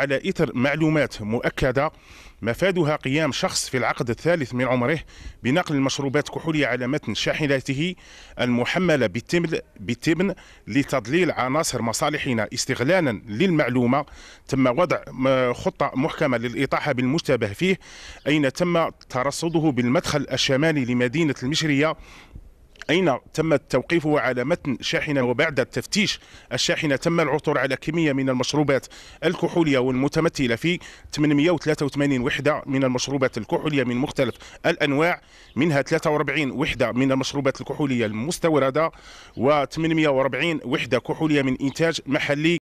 على إثر معلومات مؤكدة مفادها قيام شخص في العقد الثالث من عمره بنقل المشروبات الكحولية على متن شاحناته المحملة بالتبن, بالتبن لتضليل عناصر مصالحنا استغلالا للمعلومة تم وضع خطة محكمة للإطاحة بالمشتبه فيه أين تم ترصده بالمدخل الشمالي لمدينة المشرية أين تم توقيفه على متن شاحنة وبعد التفتيش الشاحنة تم العثور على كمية من المشروبات الكحولية والمتمثلة في 883 وحدة من المشروبات الكحولية من مختلف الأنواع منها 43 وحدة من المشروبات الكحولية المستوردة و 840 وحدة كحولية من إنتاج محلي